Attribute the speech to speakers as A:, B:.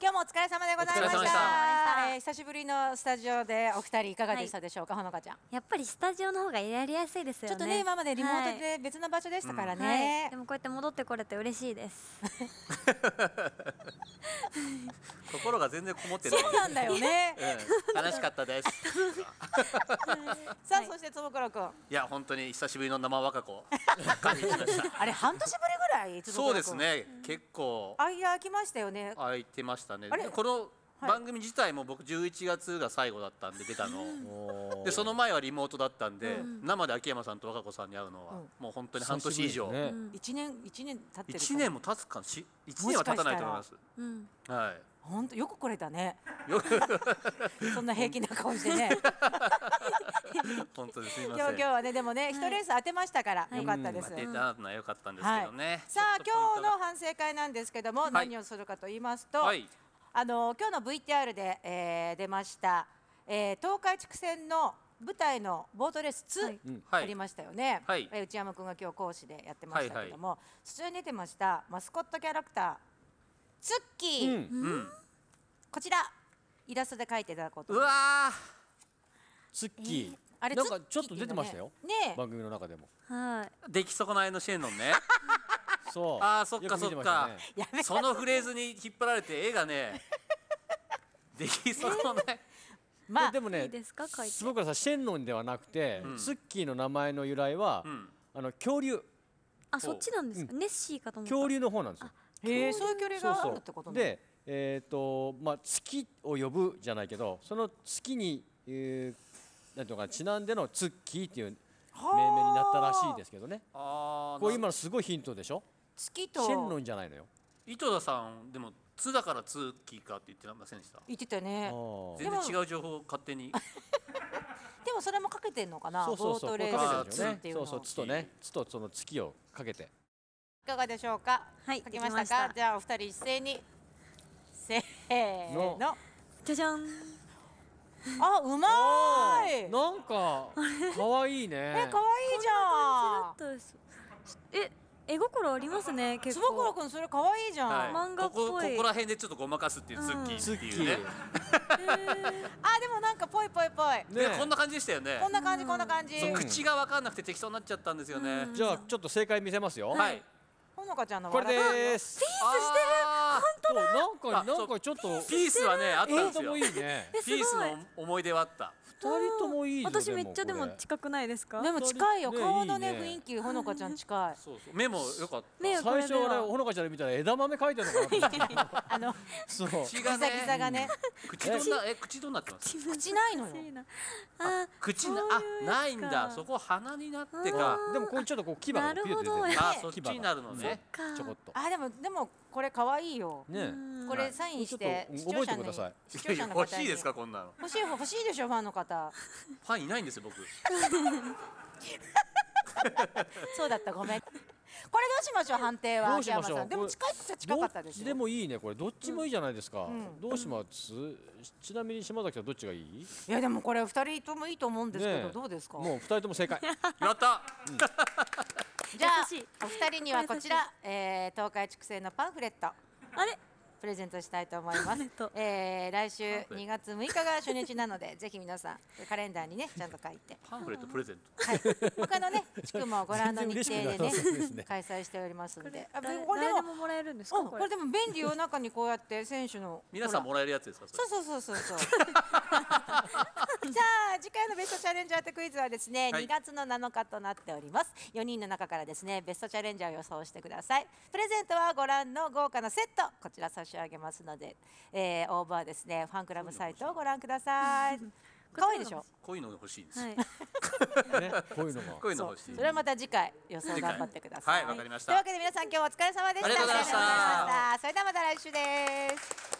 A: 今日もお疲れ様でございました、えー、久しぶりのスタジオでお二人いかがでしたでしょうか、はい、ほのかちゃんやっぱりスタジオの方がやりやすいですよねちょっとね今までリモートで別の場所でしたからね、はいうんはい、でもこうやって戻ってこれて嬉しいです 心が全然こもってないそうなんだよね、うん、楽しかったですさあ、そして坪倉君いや本当に久しぶりの生若子 あれ半年ぶりらいそうですね結構間空きましたよね空いてましたねこの番組自体も僕11月が最後だったんで出たのでその前はリモートだったんで、うん、生で秋山さんと和歌子さんに会うのは、もう本当に半年以上、ね、1年1年経ってる1年も経つかし1年は経たないと思います、うん、はい本当よく来れたね。そんな平気な顔してね。本当です今日今日はねでもね一、レース当てましたから、よかったです。う当てたのは良かったんですけどね。さあ今日の反省会なんですけども、何をするかと言いますと、はい、あの今日の VTR で、えー、出ました、えー、東海地区戦の舞台のボートレース2、はい、ありましたよね、はいえー内山君が今日講師でやってましたけども、そちらに出てましたマスコットキャラクターツッキー、うんうんこちらイラストで描いていただこうとうわツッキー、えー、あれなんかちょっと出てましたよ、ね、番組の中でもはい出来損ないのシェンロンね そうあそっかそっか、ね、そのフレーズに引っ張られて絵がね 出来損ない、まあ、でもねすごくさシェンロンではなくて、うん、ツッキーの名前の由来は、うん、あの恐竜あそっちなんですか、うん、ネッシーかと思った恐竜の方なんですよへえそういう恐竜があるってことでえーとまあ、月を呼ぶじゃないけどその月に、えー、なんとかちなんでの「ツッキー」っていう命名になったらしいですけどねこれ今のすごいヒントでしょ月とシェンロンじゃないのよ井戸田さんでも「つ」だから「ツッキー」かって言ってませんでした言ってたね全然違う情報を勝手に でもそれもかけてんのかなそうそうそうボートレースっていうそうそう「つ」とね「つ」とその月をかけていかがでしょうか、はい、かけましたかじゃあお二人一斉にせーのじゃじゃんあ、うまいなんか、かわいいねえ、かわいいじゃんえ、絵心ありますね、結構坪倉くそれかわいいじゃん、はい、漫画っぽいここら辺でちょっとごまかすっていうツッキーっていうね、うんあでもなんかぽいぽいぽいねこんな感じでしたよねこんな感じこんな感じ、うん、口が分かんなくて適当になっちゃったんですよね、うん、じゃあちょっと正解見せますよはいほのかちゃんのこれですフースしてる本当だなんかなんかちょっとピースはねあったんですよ、ピースの思い出はあった二人ともいい私めっちゃでも近くないですかでも近いよ顔のね雰囲気ほのかちゃん近い目もよかった最初俺ほのかちゃん見たら枝豆書いてるのかなあの そう口がね口がね口どんなえ口どんなってます口ないのよ口なあないんだそこ鼻になってかでもこれちょっとこう牙がなるほどあそっちになるのねちょこっとあでもでもこれ可愛いよ。ね。
B: これサインして視聴者に視聴者の方欲しいです
A: かこんなの。欲しい欲しいでしょファンの方。ファンいないんですよ僕。そうだったごめん。これどうしましょう判定は秋山さん。でも近いっちゃ近かったですよ。でもいいねこれどっちもいいじゃないですか。どうしますちなみに島崎さんどっちがいい？いやでもこれ二人ともいいと思うんですけど、どうですか？もう二人とも正解。やった。じゃあお二人にはこちら、えー、東海畜生のパンフレットあれプレゼントしたいと思います。えー、来週2月6日が初日なので、ぜひ皆さんカレンダーにねちゃんと書いて。パンフレットプレゼント。はい。他のね地区もご覧の日程でね開催しておりますので。あ、これでももらえるんですか？これでも便利世中にこうやって選手の皆さんもらえるやつですか？そうそうそうそうそう。じ ゃあ次回のベストチャレンジャーってクイズはですね、はい、2月の7日となっております。4人の中からですねベストチャレンジャーを予想してください。プレゼントはご覧の豪華なセットこちら差しし上げますので、えー、応募はですねファンクラブサイトをご覧ください。可愛いでしょ。ういの欲しいです。はい、ね、のが。濃いの欲しい。それはまた次回予想頑張ってください。はい、わかりました。というわけで皆さん今日はお疲れ様でした。ありがとうございました。それではまた来週です。